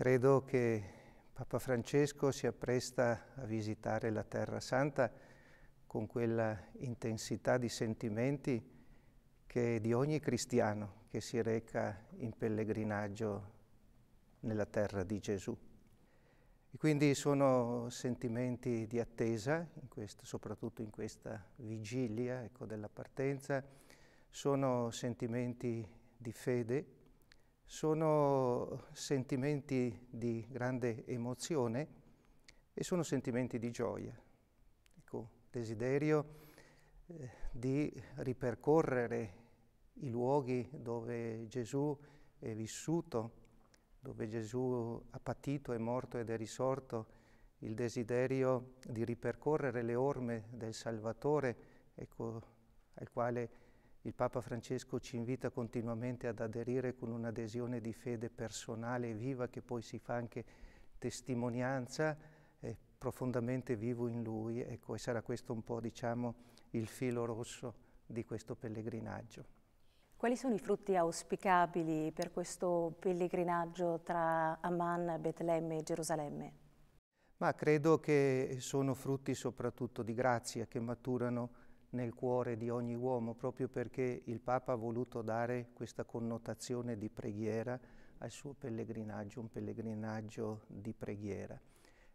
Credo che Papa Francesco si appresta a visitare la Terra Santa con quella intensità di sentimenti che è di ogni cristiano che si reca in pellegrinaggio nella terra di Gesù. E quindi sono sentimenti di attesa, in questo, soprattutto in questa vigilia ecco, della partenza, sono sentimenti di fede sono sentimenti di grande emozione e sono sentimenti di gioia. Ecco, desiderio eh, di ripercorrere i luoghi dove Gesù è vissuto, dove Gesù ha patito, è morto ed è risorto, il desiderio di ripercorrere le orme del Salvatore, ecco, al quale il Papa Francesco ci invita continuamente ad aderire con un'adesione di fede personale e viva che poi si fa anche testimonianza eh, profondamente vivo in lui, ecco, e sarà questo un po', diciamo, il filo rosso di questo pellegrinaggio. Quali sono i frutti auspicabili per questo pellegrinaggio tra Amman, Betlemme e Gerusalemme? Ma credo che sono frutti soprattutto di grazia che maturano nel cuore di ogni uomo, proprio perché il Papa ha voluto dare questa connotazione di preghiera al suo pellegrinaggio, un pellegrinaggio di preghiera.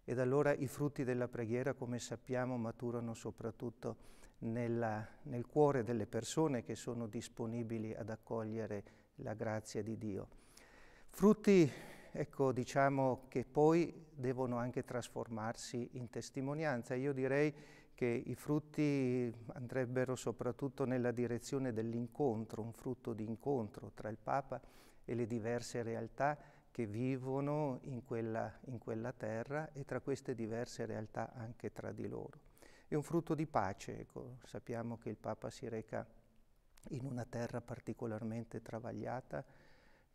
Ed allora i frutti della preghiera, come sappiamo, maturano soprattutto nella, nel cuore delle persone che sono disponibili ad accogliere la grazia di Dio. Frutti, ecco, diciamo che poi devono anche trasformarsi in testimonianza. Io direi che i frutti andrebbero soprattutto nella direzione dell'incontro, un frutto di incontro tra il Papa e le diverse realtà che vivono in quella, in quella terra e tra queste diverse realtà anche tra di loro. È un frutto di pace, ecco. sappiamo che il Papa si reca in una terra particolarmente travagliata,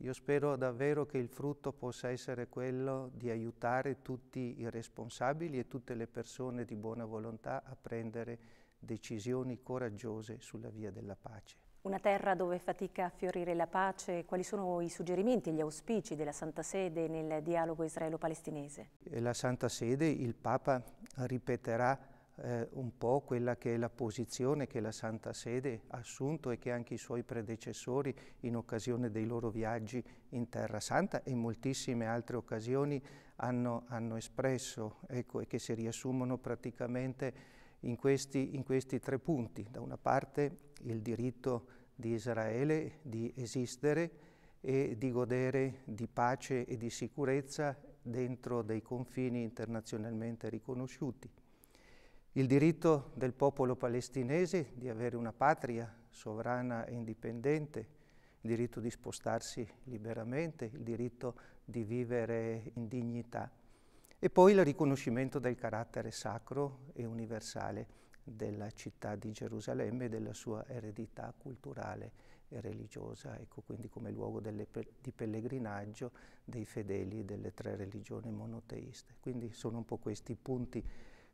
io spero davvero che il frutto possa essere quello di aiutare tutti i responsabili e tutte le persone di buona volontà a prendere decisioni coraggiose sulla via della pace. Una terra dove fatica a fiorire la pace, quali sono i suggerimenti e gli auspici della Santa Sede nel dialogo israelo-palestinese? La Santa Sede, il Papa, ripeterà eh, un po' quella che è la posizione che la Santa Sede ha assunto e che anche i suoi predecessori in occasione dei loro viaggi in Terra Santa e in moltissime altre occasioni hanno, hanno espresso ecco, e che si riassumono praticamente in questi, in questi tre punti. Da una parte il diritto di Israele di esistere e di godere di pace e di sicurezza dentro dei confini internazionalmente riconosciuti il diritto del popolo palestinese di avere una patria sovrana e indipendente, il diritto di spostarsi liberamente, il diritto di vivere in dignità e poi il riconoscimento del carattere sacro e universale della città di Gerusalemme e della sua eredità culturale e religiosa, ecco, quindi come luogo delle, di pellegrinaggio dei fedeli delle tre religioni monoteiste. Quindi sono un po' questi i punti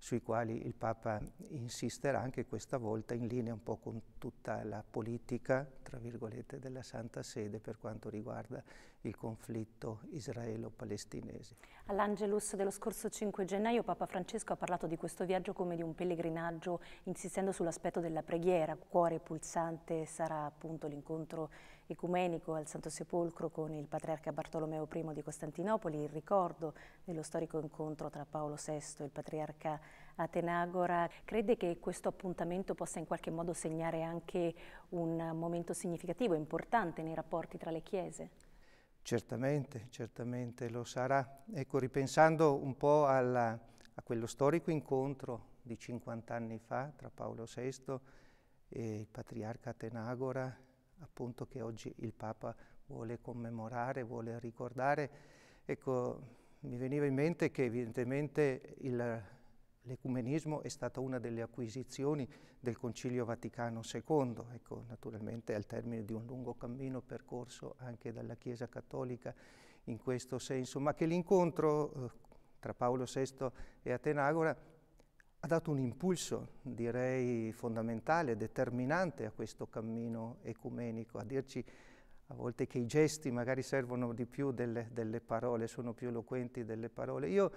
sui quali il Papa insisterà anche questa volta in linea un po' con tutta la politica, tra virgolette, della Santa Sede per quanto riguarda il conflitto israelo-palestinese. All'Angelus dello scorso 5 gennaio Papa Francesco ha parlato di questo viaggio come di un pellegrinaggio insistendo sull'aspetto della preghiera, cuore pulsante sarà appunto l'incontro ecumenico al Santo Sepolcro con il patriarca Bartolomeo I di Costantinopoli, il ricordo dello storico incontro tra Paolo VI e il patriarca Atenagora. Crede che questo appuntamento possa in qualche modo segnare anche un momento significativo, importante nei rapporti tra le chiese? Certamente, certamente lo sarà. Ecco, ripensando un po' alla, a quello storico incontro di 50 anni fa tra Paolo VI e il patriarca Atenagora, appunto che oggi il Papa vuole commemorare, vuole ricordare. Ecco, mi veniva in mente che evidentemente l'ecumenismo è stata una delle acquisizioni del Concilio Vaticano II, ecco, naturalmente al termine di un lungo cammino percorso anche dalla Chiesa Cattolica in questo senso, ma che l'incontro eh, tra Paolo VI e Atenagora ha dato un impulso, direi, fondamentale, determinante a questo cammino ecumenico, a dirci a volte che i gesti magari servono di più delle, delle parole, sono più eloquenti delle parole. Io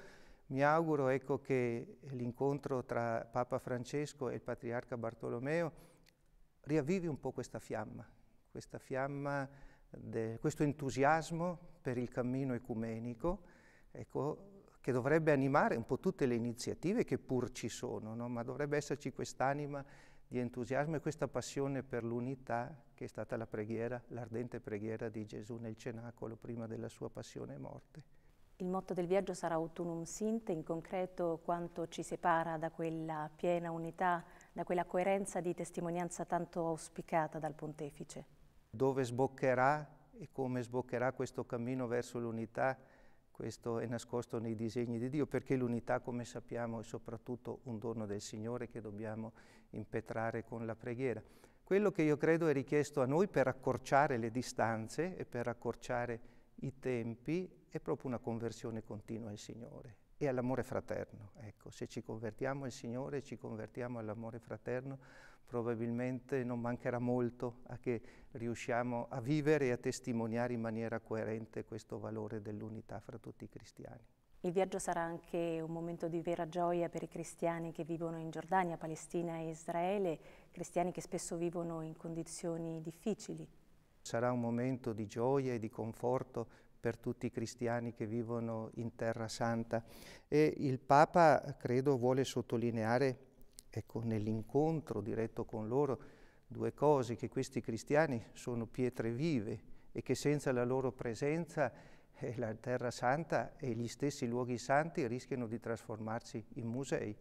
mi auguro ecco, che l'incontro tra Papa Francesco e il Patriarca Bartolomeo riavvivi un po' questa fiamma, questa fiamma de, questo entusiasmo per il cammino ecumenico, ecco, che dovrebbe animare un po' tutte le iniziative che pur ci sono, no? ma dovrebbe esserci quest'anima di entusiasmo e questa passione per l'unità che è stata la preghiera, l'ardente preghiera di Gesù nel cenacolo prima della sua passione e morte. Il motto del viaggio sarà autunum sinte, in concreto quanto ci separa da quella piena unità, da quella coerenza di testimonianza tanto auspicata dal pontefice. Dove sboccherà e come sboccherà questo cammino verso l'unità? Questo è nascosto nei disegni di Dio perché l'unità, come sappiamo, è soprattutto un dono del Signore che dobbiamo impetrare con la preghiera. Quello che io credo è richiesto a noi per accorciare le distanze e per accorciare i tempi è proprio una conversione continua al Signore e all'amore fraterno. Ecco, se ci convertiamo al Signore, ci convertiamo all'amore fraterno, probabilmente non mancherà molto a che riusciamo a vivere e a testimoniare in maniera coerente questo valore dell'unità fra tutti i cristiani. Il viaggio sarà anche un momento di vera gioia per i cristiani che vivono in Giordania, Palestina e Israele, cristiani che spesso vivono in condizioni difficili. Sarà un momento di gioia e di conforto per tutti i cristiani che vivono in Terra Santa e il Papa credo vuole sottolineare Ecco, nell'incontro diretto con loro, due cose, che questi cristiani sono pietre vive e che senza la loro presenza eh, la Terra Santa e gli stessi luoghi santi rischiano di trasformarsi in musei.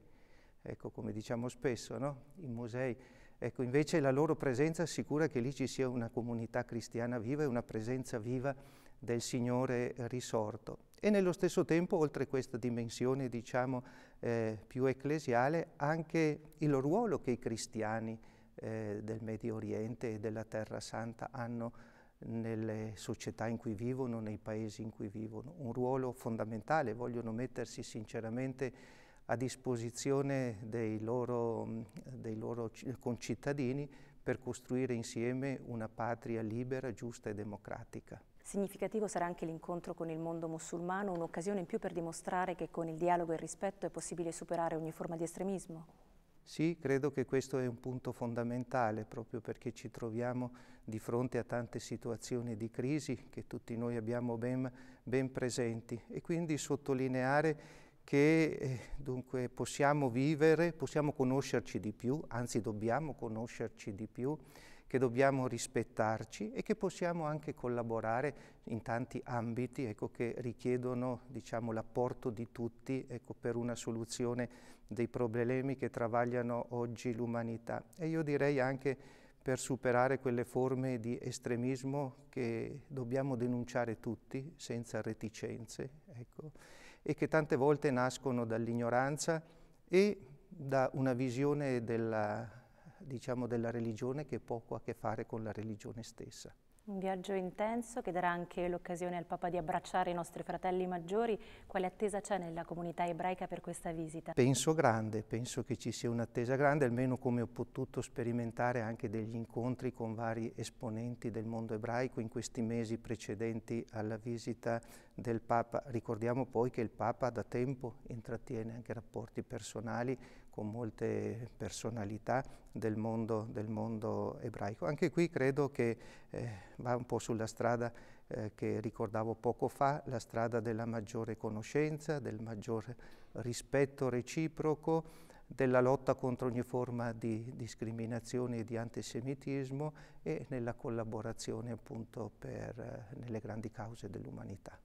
Ecco, come diciamo spesso, no? In musei. Ecco, invece la loro presenza assicura che lì ci sia una comunità cristiana viva e una presenza viva del Signore risorto e nello stesso tempo, oltre questa dimensione diciamo, eh, più ecclesiale, anche il ruolo che i cristiani eh, del Medio Oriente e della Terra Santa hanno nelle società in cui vivono, nei paesi in cui vivono. Un ruolo fondamentale, vogliono mettersi sinceramente a disposizione dei loro, dei loro concittadini per costruire insieme una patria libera, giusta e democratica. Significativo sarà anche l'incontro con il mondo musulmano, un'occasione in più per dimostrare che con il dialogo e il rispetto è possibile superare ogni forma di estremismo. Sì, credo che questo è un punto fondamentale proprio perché ci troviamo di fronte a tante situazioni di crisi che tutti noi abbiamo ben, ben presenti e quindi sottolineare che eh, dunque, possiamo vivere, possiamo conoscerci di più, anzi dobbiamo conoscerci di più che dobbiamo rispettarci e che possiamo anche collaborare in tanti ambiti ecco, che richiedono diciamo, l'apporto di tutti ecco, per una soluzione dei problemi che travagliano oggi l'umanità. E io direi anche per superare quelle forme di estremismo che dobbiamo denunciare tutti senza reticenze ecco, e che tante volte nascono dall'ignoranza e da una visione della diciamo, della religione che poco ha a che fare con la religione stessa. Un viaggio intenso che darà anche l'occasione al Papa di abbracciare i nostri fratelli maggiori. Quale attesa c'è nella comunità ebraica per questa visita? Penso grande, penso che ci sia un'attesa grande, almeno come ho potuto sperimentare anche degli incontri con vari esponenti del mondo ebraico in questi mesi precedenti alla visita del Papa. Ricordiamo poi che il Papa da tempo intrattiene anche rapporti personali con molte personalità del mondo, del mondo ebraico. Anche qui credo che eh, va un po' sulla strada eh, che ricordavo poco fa, la strada della maggiore conoscenza, del maggior rispetto reciproco, della lotta contro ogni forma di discriminazione e di antisemitismo e nella collaborazione appunto per, eh, nelle grandi cause dell'umanità.